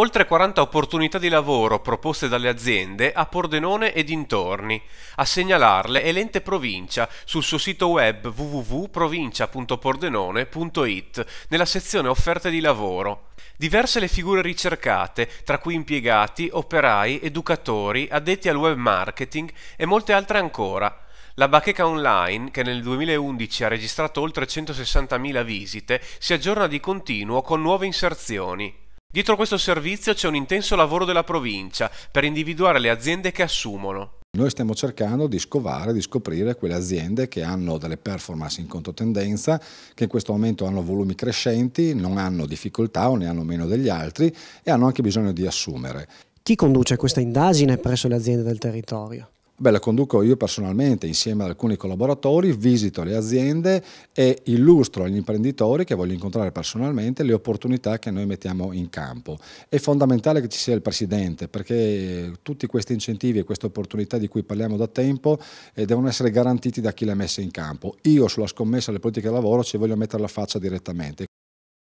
Oltre 40 opportunità di lavoro proposte dalle aziende a Pordenone e dintorni. A segnalarle è l'ente provincia sul suo sito web www.provincia.pordenone.it nella sezione offerte di lavoro. Diverse le figure ricercate, tra cui impiegati, operai, educatori, addetti al web marketing e molte altre ancora. La bacheca online, che nel 2011 ha registrato oltre 160.000 visite, si aggiorna di continuo con nuove inserzioni. Dietro questo servizio c'è un intenso lavoro della provincia per individuare le aziende che assumono. Noi stiamo cercando di scovare, di scoprire quelle aziende che hanno delle performance in controtendenza, che in questo momento hanno volumi crescenti, non hanno difficoltà o ne hanno meno degli altri e hanno anche bisogno di assumere. Chi conduce questa indagine presso le aziende del territorio? Beh, la conduco io personalmente insieme ad alcuni collaboratori, visito le aziende e illustro agli imprenditori che voglio incontrare personalmente le opportunità che noi mettiamo in campo. È fondamentale che ci sia il Presidente perché tutti questi incentivi e queste opportunità di cui parliamo da tempo eh, devono essere garantiti da chi le ha messe in campo. Io sulla scommessa alle politiche del lavoro ci voglio mettere la faccia direttamente.